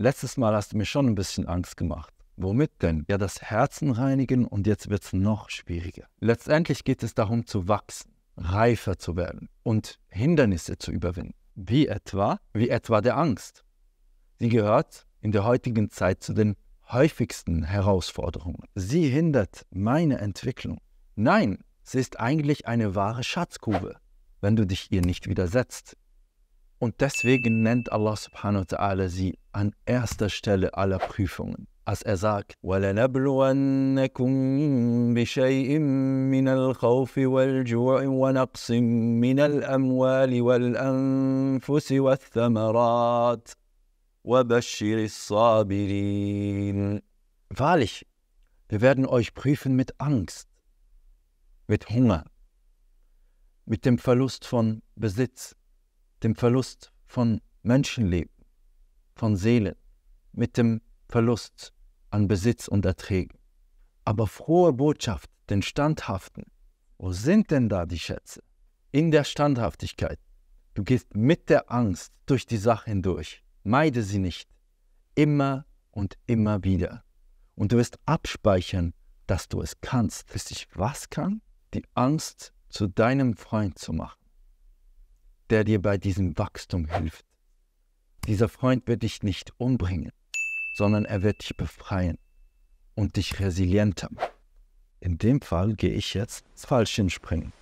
letztes Mal hast du mir schon ein bisschen Angst gemacht. Womit denn? Ja, das Herzen reinigen und jetzt wird es noch schwieriger. Letztendlich geht es darum zu wachsen, reifer zu werden und Hindernisse zu überwinden. Wie etwa? Wie etwa der Angst. Sie gehört in der heutigen Zeit zu den häufigsten Herausforderungen. Sie hindert meine Entwicklung. Nein, sie ist eigentlich eine wahre Schatzgrube, wenn du dich ihr nicht widersetzt. Und deswegen nennt Allah subhanahu wa ta'ala sie an erster Stelle aller Prüfungen. Als er sagt, Wahrlich, wir werden euch prüfen mit Angst, mit Hunger, mit dem Verlust von Besitz, dem Verlust von Menschenleben, von Seelen, mit dem Verlust an Besitz und Erträgen. Aber frohe Botschaft, den Standhaften. Wo sind denn da die Schätze? In der Standhaftigkeit. Du gehst mit der Angst durch die Sache hindurch. Meide sie nicht. Immer und immer wieder. Und du wirst abspeichern, dass du es kannst. Wisst ich was kann? Die Angst zu deinem Freund zu machen der dir bei diesem Wachstum hilft. Dieser Freund wird dich nicht umbringen, sondern er wird dich befreien und dich resilienter. machen. In dem Fall gehe ich jetzt ins hinspringen.